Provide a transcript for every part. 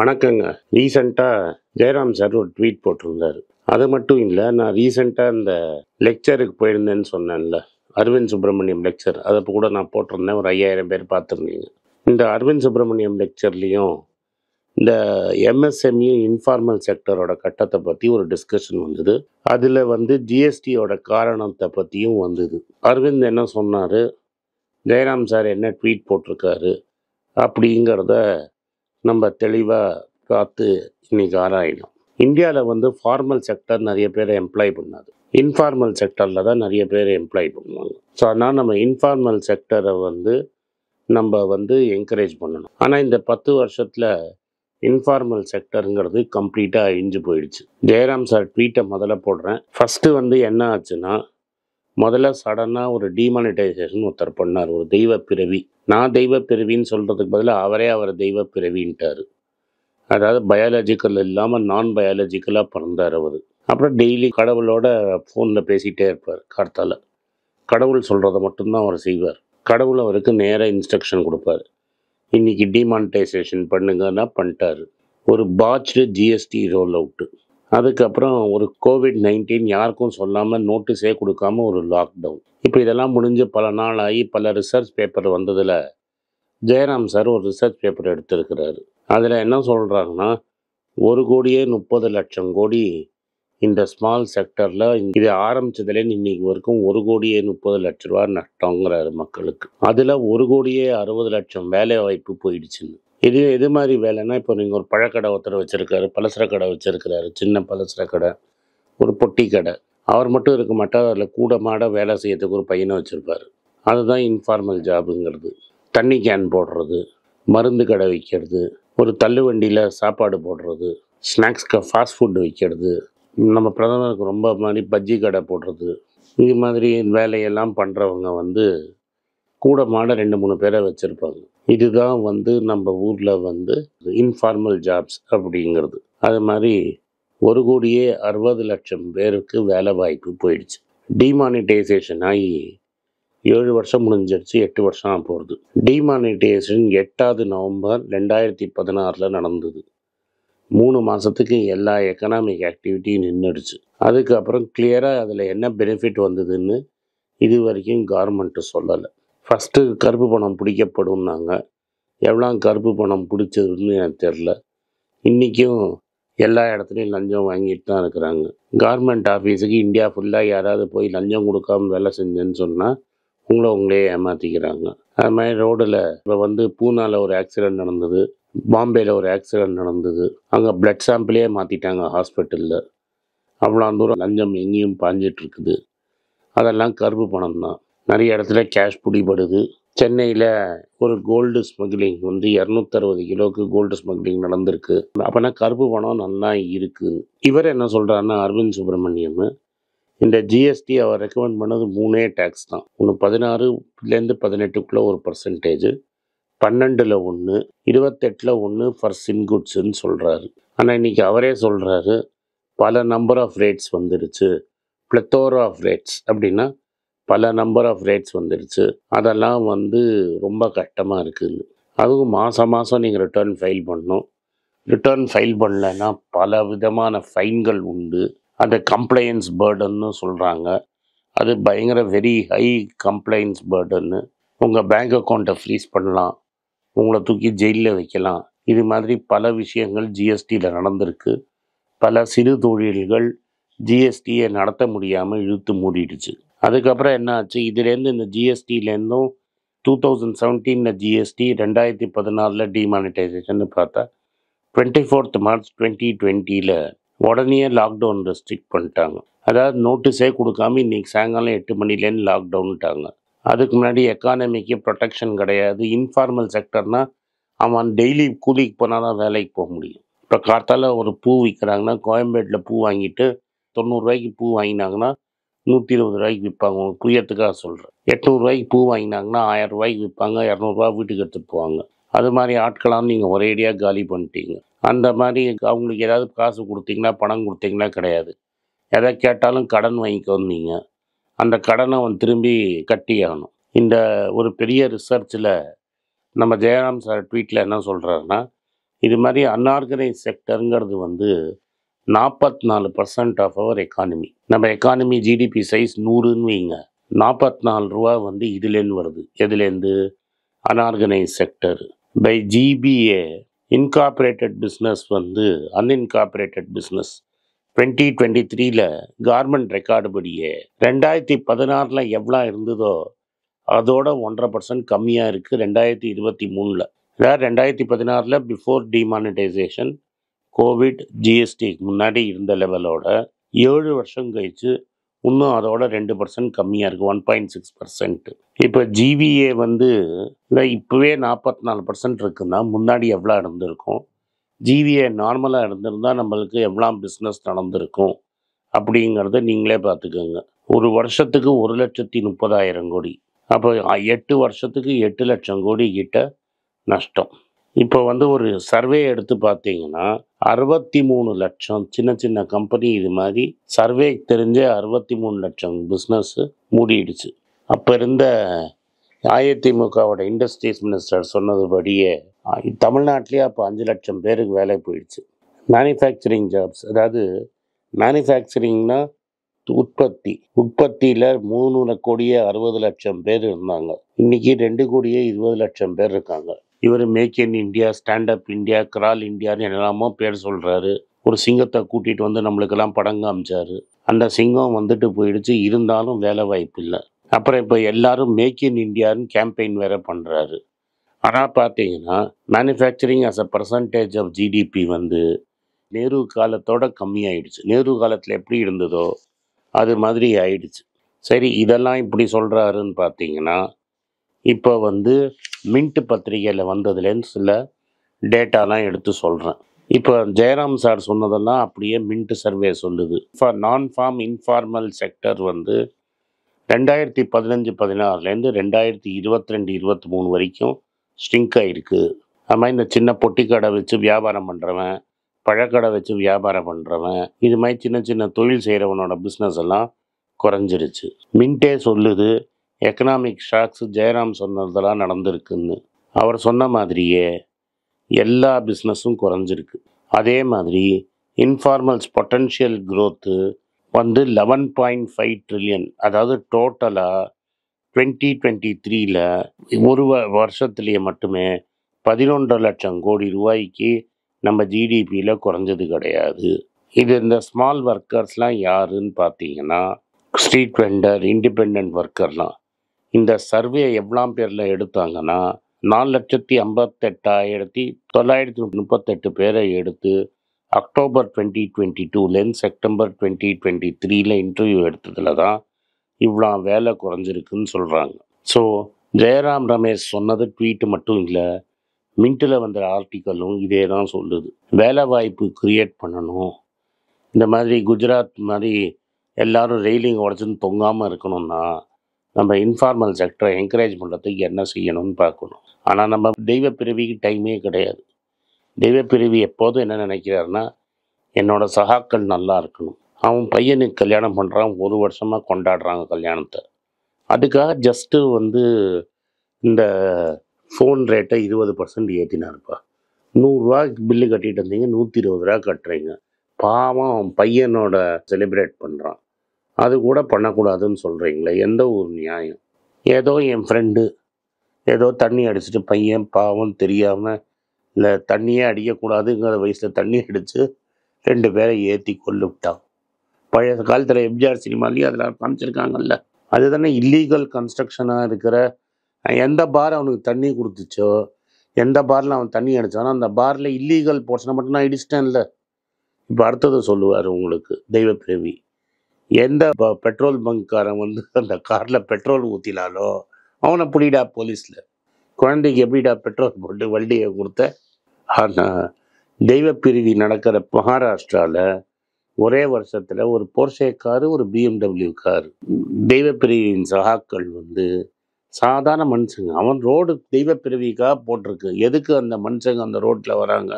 வணக்கங்க ரீசண்டாக ஜெயராம் சார் ஒரு ட்வீட் போட்டிருந்தார் அது மட்டும் இல்லை நான் ரீசெண்டாக இந்த லெக்சருக்கு போயிருந்தேன்னு சொன்னேன்ல அரவிந்த் சுப்பிரமணியம் லெக்சர் அதை கூட நான் போட்டிருந்தேன் ஒரு ஐயாயிரம் பேர் பார்த்துருந்தீங்க இந்த அரவிந்த் சுப்பிரமணியம் லெக்சர்லேயும் இந்த எம்எஸ்எம்இ இன்ஃபார்மல் செக்டரோட கட்டத்தை பற்றி ஒரு டிஸ்கஷன் வந்தது அதில் வந்து ஜிஎஸ்டியோட காரணத்தை பற்றியும் வந்தது அரவிந்த் என்ன சொன்னார் ஜெயராம் சார் என்ன ட்வீட் போட்டிருக்காரு அப்படிங்கிறத நம்ம தெளிவாக காத்து இன்னைக்கு ஆராயணும் இந்தியாவில் வந்து ஃபார்மல் செக்டர் நிறைய பேரை எம்ப்ளாய் பண்ணாது இன்ஃபார்மல் செக்டரில் தான் நிறைய பேர் எம்ப்ளாய் பண்ணுவாங்க ஸோ அதனால் நம்ம இன்ஃபார்மல் செக்டரை வந்து நம்ம வந்து என்கரேஜ் பண்ணணும் ஆனால் இந்த பத்து வருஷத்தில் இன்ஃபார்மல் செக்டருங்கிறது கம்ப்ளீட்டாக அழிஞ்சு போயிடுச்சு ஜெயராம் சார் ட்வீட்டை முதல்ல போடுறேன் ஃபஸ்ட்டு வந்து என்ன ஆச்சுன்னா முதல்ல சடனாக ஒரு டிமானிட்டைசேஷன் ஒருத்தர் பண்ணார் ஒரு தெய்வ பிறவி நான் தெய்வ பிறவின்னு சொல்கிறதுக்கு பதிலாக அவரே அவர் தெய்வ பிறவின்ட்டார் அதாவது பயாலஜிக்கல் இல்லாமல் நான் பயாலஜிக்கலாக பிறந்தார் அவர் அப்புறம் டெய்லி கடவுளோட ஃபோனில் பேசிகிட்டே இருப்பார் கார்த்தால் கடவுள் சொல்கிறத மட்டும்தான் அவர் செய்வார் கடவுள் அவருக்கு நேராக இன்ஸ்ட்ரக்ஷன் கொடுப்பார் இன்றைக்கி டிமானிட்டைசேஷன் பண்ணுங்கன்னா பண்ணிட்டார் ஒரு பாட்சு ஜிஎஸ்டி ரோல் அவுட்டு அதுக்கப்புறம் ஒரு கோவிட் நைன்டீன் யாருக்கும் சொல்லாமல் நோட்டீஸே கொடுக்காம ஒரு லாக்டவுன் இப்போ இதெல்லாம் முடிஞ்சு பல நாள் ஆகி பல ரிசர்ச் பேப்பர் வந்ததில் ஜெயராம் சார் ஒரு ரிசர்ச் பேப்பர் எடுத்திருக்கிறாரு அதில் என்ன சொல்கிறாங்கன்னா ஒரு கோடியே முப்பது லட்சம் கோடி இந்த ஸ்மால் செக்டரில் இதை ஆரம்பித்ததுலேருந்து இன்னைக்கு வரைக்கும் ஒரு கோடியே முப்பது லட்ச ரூபா நஷ்டங்கிறாரு மக்களுக்கு அதில் ஒரு கோடியே அறுபது லட்சம் வேலை வாய்ப்பு போயிடுச்சுன்னு இது இது மாதிரி வேலைன்னா இப்போ நீங்கள் ஒரு பழக்கடை ஒருத்தர் வச்சுருக்காரு பலசர கடை வச்சுருக்கிறாரு சின்ன பலசர கடை ஒரு பொட்டி கடை அவர் மட்டும் இருக்க மாட்டார் அதில் கூட மாட வேலை செய்யறதுக்கு ஒரு பையனை வச்சுருப்பார் அதுதான் இன்ஃபார்மல் ஜாபுங்கிறது தண்ணி கேன் போடுறது மருந்து கடை விற்கிறது ஒரு தள்ளு வண்டியில் சாப்பாடு போடுறது ஸ்நாக்ஸ்க்கு ஃபாஸ்ட் ஃபுட்டு விற்கிறது நம்ம பிரதமருக்கு ரொம்ப மாதிரி பஜ்ஜி கடை போடுறது இது மாதிரி வேலையெல்லாம் பண்ணுறவங்க வந்து கூட மாட ரெண்டு மூணு பேரை வச்சுருப்பாங்க இதுதான் வந்து நம்ம ஊரில் வந்து இன்ஃபார்மல் ஜாப்ஸ் அப்படிங்கிறது அது மாதிரி ஒரு கோடியே அறுபது லட்சம் பேருக்கு வேலை வாய்ப்பு போயிடுச்சு டிமானிட்டைசேஷன் ஆகி ஏழு வருஷம் முடிஞ்சிருச்சு எட்டு வருஷம் போகிறது டிமானிட்டைசேஷன் எட்டாவது நவம்பர் ரெண்டாயிரத்தி பதினாறில் நடந்தது மூணு மாதத்துக்கு எல்லா எக்கனாமிக் ஆக்டிவிட்டியும் நின்றுடுச்சு அதுக்கப்புறம் கிளியராக அதில் என்ன பெனிஃபிட் வந்ததுன்னு இது வரைக்கும் கவர்மெண்ட்டு சொல்லலை ஃபஸ்ட்டு கருப்பு பணம் பிடிக்கப்படும்னாங்க எவ்வளோ கருப்பு பணம் பிடிச்சதுன்னு எனக்கு தெரில இன்றைக்கும் எல்லா இடத்துலையும் லஞ்சம் வாங்கிட்டு தான் இருக்கிறாங்க கவர்மெண்ட் ஆஃபீஸுக்கு இந்தியா ஃபுல்லாக யாராவது போய் லஞ்சம் கொடுக்காம வேலை செஞ்சேன்னு சொன்னால் உங்களை உங்களே ஏமாற்றிக்கிறாங்க அது மாதிரி ரோடில் இப்போ வந்து பூனாவில் ஒரு ஆக்சிடெண்ட் நடந்தது பாம்பேயில் ஒரு ஆக்சிடெண்ட் நடந்தது அங்கே பிளட் சாம்பிளே மாற்றிட்டாங்க ஹாஸ்பிட்டலில் அவ்வளோ தூரம் லஞ்சம் எங்கேயும் பாஞ்சிட்ருக்குது அதெல்லாம் கருப்பு பணம் தான் நிறைய இடத்துல கேஷ் பிடிபடுது சென்னையில் ஒரு கோல்டு ஸ்மக்லிங் வந்து இரநூத்தறுபது கிலோவுக்கு கோல்டு ஸ்மக்லிங் நடந்திருக்கு அப்போனா கருப்பு பணம் நல்லா இருக்குது இவர் என்ன சொல்கிறாருன்னா அரவிந்த் சுப்பிரமணியம் இந்த ஜிஎஸ்டி அவர் ரெக்கமெண்ட் பண்ணது மூணே டேக்ஸ் தான் ஒன்று பதினாறுலேருந்து பதினெட்டுக்குள்ளே ஒரு பர்சன்டேஜ் பன்னெண்டில் ஒன்று இருபத்தெட்டில் ஒன்று ஃபார் சின்குட்ஸுன்னு சொல்கிறாரு ஆனால் இன்றைக்கி அவரே சொல்கிறாரு பல நம்பர் ஆஃப் ரேட்ஸ் வந்துருச்சு பிளத்தோர் ஆஃப் ரேட்ஸ் அப்படின்னா பல நம்பர் ஆஃப் ரேட்ஸ் வந்துடுச்சு அதெல்லாம் வந்து ரொம்ப கஷ்டமாக இருக்குது அதுவும் மாதம் மாதம் நீங்கள் ரிட்டர்ன் ஃபைல் பண்ணணும் ரிட்டர்ன் ஃபைல் பண்ணலைன்னா பல விதமான ஃபைன்கள் உண்டு அந்த கம்ப்ளைன்ஸ் பேர்டன்னு சொல்கிறாங்க அது பயங்கர வெரி ஹை கம்ப்ளைன்ஸ் பேர்டன்னு உங்கள் பேங்க் அக்கௌண்ட்டை ஃப்ரீஸ் பண்ணலாம் உங்களை தூக்கி ஜெயிலில் வைக்கலாம் இது மாதிரி பல விஷயங்கள் ஜிஎஸ்டியில் நடந்திருக்கு பல சிறு தொழில்கள் ஜிஎஸ்டியை நடத்த முடியாமல் இழுத்து மூடிடுச்சு அதுக்கப்புறம் என்ன ஆச்சு இதுலேருந்து இந்த ஜிஎஸ்டிலேருந்தும் டூ தௌசண்ட் செவன்டீனில் ஜிஎஸ்டி ரெண்டாயிரத்தி பதினாலில் டிமானிட்டைசேஷன் பார்த்தா டுவெண்ட்டி ஃபோர்த் மார்ச் டுவெண்ட்டி டுவெண்ட்டியில் உடனே லாக்டவுன் ரெஸ்ட்ரிக்ட் பண்ணிட்டாங்க அதாவது நோட்டீஸே கொடுக்காம இன்றைக்கி சாயங்காலம் எட்டு மணிலேருந்து லாக்டவுன்ட்டாங்க அதுக்கு முன்னாடி எக்கானமிக்கு ப்ரொடெக்ஷன் கிடையாது இன்ஃபார்மல் செக்டர்னால் அவன் டெய்லி கூலிக்கு போனால் தான் வேலைக்கு போக முடியும் இப்போ கார்த்தால ஒரு பூ விற்கிறாங்கன்னா கோயம்பேட்டில் பூ வாங்கிட்டு தொண்ணூறுரூவாய்க்கு பூ வாங்கினாங்கன்னா நூற்றி இருபது ரூபாய்க்கு விற்பாங்க உங்களுக்கு புரியத்துக்காக சொல்கிறேன் எட்நூறுரூவாய்க்கு பூ வாங்கினாங்கன்னா ஆயிரம் ரூபாய்க்கு விற்பாங்க இரநூறுவா வீட்டுக்கு எடுத்துகிட்டு போவாங்க அது மாதிரி ஆட்களாம் நீங்கள் ஒரேடியாக காலி பண்ணிட்டீங்க அந்த மாதிரி அவங்களுக்கு ஏதாவது காசு கொடுத்தீங்கன்னா பணம் கொடுத்தீங்கன்னா கிடையாது எதை கேட்டாலும் கடன் வந்தீங்க அந்த கடனை அவன் திரும்பி கட்டி ஆகணும் இந்த ஒரு பெரிய ரிசர்ச்சில் நம்ம ஜெயராம் சார் ட்வீட்டில் என்ன சொல்கிறாருன்னா இது மாதிரி அன்ஆர்கனைஸ் செக்டருங்கிறது வந்து நாற்பத்தி நாலு பர்சன்ட் ஆஃப் அவர் எக்கானமி நம்ம எக்கானமி ஜிடிபி சைஸ் நூறுன்னு வைங்க நாற்பத்தி நாலு ரூபா வந்து இதுலேருந்து வருது எதுலேருந்து unorganised sector by GVA incorporated business வந்து அன்இன்கார்பரேட்டட் பிஸ்னஸ் டுவெண்ட்டி டுவெண்ட்டி த்ரீல கார்மெண்ட் ரெக்கார்டு படியே ரெண்டாயிரத்தி பதினாறில் எவ்வளோ இருந்ததோ அதோட ஒன்றரை பர்சன்ட் கம்மியாக இருக்குது ரெண்டாயிரத்தி இருபத்தி மூணில் அதாவது ரெண்டாயிரத்தி பதினாறில் பிஃபோர் டிமானிட்டைசேஷன் கோவிட் ஜிஎஸ்டிக்கு முன்னாடி இருந்த லெவலோட ஏழு வருஷம் கழிச்சு இன்னும் அதோட ரெண்டு பர்சன்ட் கம்மியாக இருக்குது ஒன் பாயிண்ட் சிக்ஸ் பர்சன்ட் இப்போ ஜிவிஏ வந்து இல்லை இப்போவே நாற்பத்தி நாலு பர்சன்ட் இருக்குன்னா முன்னாடி எவ்வளோ இருந்திருக்கும் ஜிவிஏ நார்மலாக இருந்திருந்தால் நம்மளுக்கு எவ்வளோ பிஸ்னஸ் நடந்திருக்கும் அப்படிங்கிறத நீங்களே பார்த்துக்கோங்க ஒரு வருஷத்துக்கு ஒரு லட்சத்தி முப்பதாயிரம் கோடி அப்போ எட்டு வருஷத்துக்கு எட்டு லட்சம் கோடி கிட்ட நஷ்டம் இப்போ வந்து ஒரு சர்வே எடுத்து பார்த்தீங்கன்னா அறுபத்தி மூணு லட்சம் சின்ன சின்ன கம்பெனி இது மாதிரி சர்வே தெரிஞ்சே அறுபத்தி மூணு லட்சம் பிஸ்னஸ்ஸு மூடிடுச்சு அப்போ இருந்த அதிமுகவோட இண்டஸ்ட்ரீஸ் மினிஸ்டர் சொன்னதுபடியே தமிழ்நாட்டிலேயே அப்போ அஞ்சு லட்சம் பேருக்கு வேலை போயிடுச்சு மேனுஃபேக்சரிங் ஜாப்ஸ் அதாவது மேனுஃபேக்சரிங்னால் உற்பத்தி உற்பத்தியில் மூணு கோடியே அறுபது லட்சம் பேர் இருந்தாங்க இன்றைக்கி ரெண்டு கோடியே இருபது லட்சம் பேர் இருக்காங்க இவர் make in India stand up India கிரால் இந்தியான்னு என்னெல்லாமோ பேர் சொல்கிறாரு ஒரு சிங்கத்தை கூட்டிகிட்டு வந்து நம்மளுக்கெல்லாம் படம் காமிச்சார் அந்த சிங்கம் வந்துட்டு போயிடுச்சு இருந்தாலும் வேலை வாய்ப்பு இல்லை அப்புறம் இப்போ எல்லாரும் மேக் இன் இந்தியான்னு கேம்பெயின் வேற பண்ணுறாரு ஆனால் பார்த்தீங்கன்னா manufacturing as a percentage of GDP வந்து நேரு காலத்தோட கம்மியாயிடுச்சு நேரு காலத்தில் எப்படி இருந்ததோ அது மாதிரி ஆயிடுச்சு சரி இதெல்லாம் இப்படி சொல்கிறாருன்னு பார்த்தீங்கன்னா இப்போ வந்து மின்ட் பத்திரிகையில் வந்ததுலேருந்து சில டேட்டாலாம் எடுத்து சொல்கிறேன் இப்போ ஜெயராம் சார் சொன்னதெல்லாம் அப்படியே மின்ட் சர்வே சொல்லுது for non farm informal sector வந்து ரெண்டாயிரத்தி பதினஞ்சு பதினாறுலேருந்து ரெண்டாயிரத்தி இருபத்தி ரெண்டு இருபத்தி மூணு வரைக்கும் ஸ்ட்ரிங்க் ஆகிருக்கு அது மாதிரி இந்த சின்ன பொட்டி கடை வச்சு வியாபாரம் பண்ணுறவன் பழக்கடை வச்சு வியாபாரம் பண்ணுறவன் இது மாதிரி சின்ன சின்ன தொழில் செய்கிறவனோட பிஸ்னஸ் எல்லாம் குறைஞ்சிருச்சு மின்ட்டே சொல்லுது எக்கனாமிக் ஷாக்ஸ் ஜெயராம் சொன்னதெல்லாம் நடந்திருக்குன்னு அவர் சொன்ன மாதிரியே எல்லா பிஸ்னஸும் குறைஞ்சிருக்கு அதே மாதிரி இன்ஃபார்மல்ஸ் பொட்டன்ஷியல் க்ரோத்து வந்து லெவன் பாயிண்ட் ஃபைவ் ட்ரில்லியன் அதாவது டோட்டலாக ட்வெண்ட்டி ட்வெண்ட்டி த்ரீயில் ஒரு வருஷத்துலேயே மட்டுமே பதினொன்று லட்சம் கோடி ரூபாய்க்கு நம்ம ஜிடிபியில் குறைஞ்சது கிடையாது இது இந்த ஸ்மால் ஒர்க்கர்ஸ்லாம் யாருன்னு பார்த்தீங்கன்னா ஸ்ட்ரீட் வெண்டர் இண்டிபெண்ட் ஒர்க்கர்லாம் இந்த சர்வே எவ்வளாம் பேரில் எடுத்தாங்கன்னா நாலு லட்சத்தி ஐம்பத்தெட்டாயிரத்தி தொள்ளாயிரத்தி முப்பத்தெட்டு பேரை எடுத்து அக்டோபர் டுவெண்ட்டி டுவெண்ட்டி டூலேருந்து செப்டம்பர் டுவெண்ட்டி டுவெண்ட்டி த்ரீல இன்டர்வியூ எடுத்ததில் தான் இவ்வளோ வேலை குறைஞ்சிருக்குன்னு சொல்கிறாங்க ஸோ ஜெயராம் ரமேஷ் சொன்னது ட்வீட்டு மட்டும் இல்லை மின்ட்டில் வந்த ஆர்டிக்கலும் இதே தான் சொல்லுது வேலை வாய்ப்பு க்ரியேட் பண்ணணும் இந்த மாதிரி குஜராத் மாதிரி எல்லோரும் ரெயிலிங் உடச்சுன்னு தொங்காமல் இருக்கணும்னா நம்ம இன்ஃபார்மல் செக்டரை என்கரேஜ் பண்ணுறதுக்கு என்ன செய்யணும்னு பார்க்கணும் ஆனால் நம்ம தெய்வ டைமே கிடையாது தெய்வ எப்போதும் என்ன நினைக்கிறாருன்னா என்னோடய சகாக்கள் நல்லா இருக்கணும் அவன் பையனுக்கு கல்யாணம் பண்ணுறான் ஒரு வருஷமாக கொண்டாடுறாங்க கல்யாணத்தை அதுக்காக ஜஸ்ட்டு வந்து இந்த ஃபோன் ரேட்டை இருபது பர்சன்ட் ஏற்றினாருப்பா நூறுரூவா பில்லு கட்டிகிட்டு இருந்தீங்க நூற்றி இருபது ரூபா கட்டுறீங்க பாவம் பையனோட செலிப்ரேட் பண்ணுறான் அது கூட பண்ணக்கூடாதுன்னு சொல்கிறீங்களே எந்த ஒரு நியாயம் ஏதோ என் ஃப்ரெண்டு ஏதோ தண்ணி அடிச்சுட்டு பையன் பாவம் தெரியாமல் இல்லை தண்ணியே அடிக்கக்கூடாதுங்கிற வயசில் தண்ணி அடித்து ரெண்டு பேரை ஏற்றி விட்டான் பழைய காலத்தில் எம்ஜிஆர் சினிமாலேயும் அதில் காமிச்சிருக்காங்கல்ல அது தானே இல்லீகல் கன்ஸ்ட்ரக்ஷனாக இருக்கிற எந்த பார் அவனுக்கு தண்ணி கொடுத்துச்சோ எந்த பாரில் அவன் தண்ணி அடித்தானோ அந்த பாரில் இல்லீகல் போர்ஷனை மட்டும் நான் இடிச்சிட்டேன்ல இப்போ அடுத்தது சொல்லுவார் உங்களுக்கு தெய்வப்பிரவி எந்த பெட்ரோல் பங்க்காரன் வந்து அந்த காரில் பெட்ரோல் ஊற்றினாலோ அவனை பிடிடா போலீஸில் குழந்தைக்கு எப்படிடா பெட்ரோல் போட்டு வண்டியை கொடுத்த ஆனால் பிரிவி நடக்கிற மகாராஷ்டிராவில் ஒரே வருஷத்தில் ஒரு போர்ஷே காரு ஒரு பிஎம்டபிள்யூ கார் பிரிவியின் சகாக்கள் வந்து சாதாரண மனுஷங்க அவன் ரோடு பிரிவிக்காக போட்டிருக்கு எதுக்கு அந்த மனுஷங்க அந்த ரோட்டில் வராங்க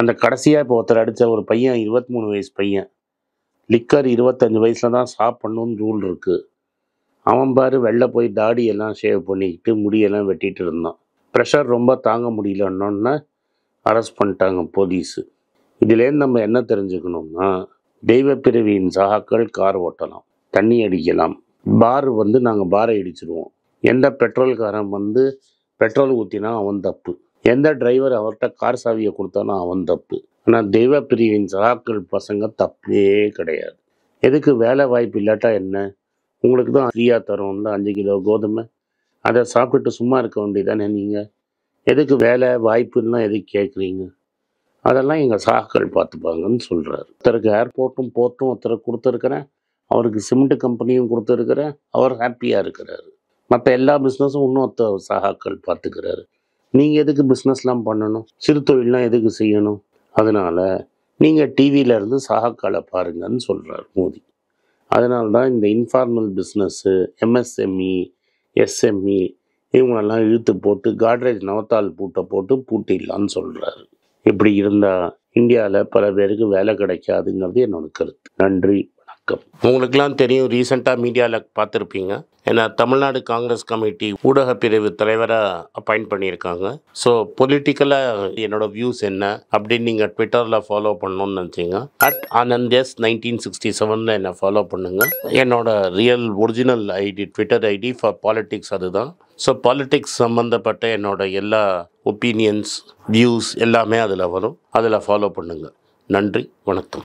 அந்த கடைசியாக இப்போ ஒருத்தர் அடித்த ஒரு பையன் இருபத்தி மூணு வயசு பையன் லிக்கர் இருபத்தஞ்சி வயசில் தான் சாப்பிட்ணுன்னு ரூல் இருக்குது அவன் பாரு வெளில போய் தாடியெல்லாம் ஷேவ் பண்ணிக்கிட்டு முடியெல்லாம் வெட்டிகிட்டு இருந்தான் ப்ரெஷர் ரொம்ப தாங்க முடியலன்னொன்னு அரெஸ்ட் பண்ணிட்டாங்க போலீஸு இதுலேருந்து நம்ம என்ன தெரிஞ்சுக்கணும்னா தெய்வப்பிறவியின் சகாக்கள் கார் ஓட்டலாம் தண்ணி அடிக்கலாம் பார் வந்து நாங்கள் பாரை இடிச்சிருவோம் எந்த பெட்ரோல்காரன் வந்து பெட்ரோல் ஊற்றினா அவன் தப்பு எந்த டிரைவர் அவர்கிட்ட கார் சாவியை கொடுத்தானோ அவன் தப்பு ஆனால் தெய்வ பிரிவின் சகாக்கள் பசங்க தப்பே கிடையாது எதுக்கு வேலை வாய்ப்பு இல்லாட்டா என்ன உங்களுக்கு தான் ஃப்ரீயாக தரும் அஞ்சு கிலோ கோதுமை அதை சாப்பிட்டுட்டு சும்மா இருக்க வேண்டியதானே நீங்கள் எதுக்கு வேலை வாய்ப்புன்னா எதுக்கு கேட்குறீங்க அதெல்லாம் எங்கள் சாக்கள் பார்த்துப்பாங்கன்னு சொல்கிறாரு ஒருத்தருக்கு ஏர்போர்ட்டும் போர்ட்டும் ஒருத்தருக்கு கொடுத்துருக்குறேன் அவருக்கு சிமெண்ட் கம்பெனியும் கொடுத்துருக்குறேன் அவர் ஹாப்பியாக இருக்கிறார் மற்ற எல்லா பிஸ்னஸும் இன்னும் ஒருத்தர் சகாக்கள் பார்த்துக்கிறாரு நீங்கள் எதுக்கு பிஸ்னஸ்லாம் பண்ணணும் சிறு தொழிலெலாம் எதுக்கு செய்யணும் அதனால் நீங்கள் டிவியிலேருந்து சாகக்காலை பாருங்கன்னு சொல்கிறார் மோடி அதனால்தான் இந்த இன்ஃபார்மல் பிஸ்னஸ்ஸு எம்எஸ்எம்இ எஸ்எம்இ இவங்களெல்லாம் இழுத்து போட்டு காட்ரேஜ் நவத்தால் பூட்டை போட்டு பூட்டிடலான்னு சொல்கிறாரு இப்படி இருந்தால் இந்தியாவில் பல பேருக்கு வேலை கிடைக்காதுங்கிறது என்னோட கருத்து நன்றி வணக்கம் உங்களுக்கெல்லாம் தெரியும் ரீசெண்டாக மீடியாவில் பார்த்துருப்பீங்க ஏன்னா தமிழ்நாடு காங்கிரஸ் கமிட்டி ஊடக பிரிவு தலைவராக அப்பாயிண்ட் பண்ணியிருக்காங்க ஸோ பொலிட்டிக்கலாக என்னோடய வியூஸ் என்ன அப்படின்னு நீங்கள் ட்விட்டரில் ஃபாலோ பண்ணணும்னு நினச்சிங்க at Anand S nineteen sixty செவனில் என்னை ஃபாலோ பண்ணுங்கள் என்னோட real original ID Twitter ID for politics அதுதான் ஸோ பாலிட்டிக்ஸ் சம்மந்தப்பட்ட என்னோட எல்லா ஒப்பீனியன்ஸ் வியூஸ் எல்லாமே அதில் வரும் அதில் ஃபாலோ பண்ணுங்கள் நன்றி வணக்கம்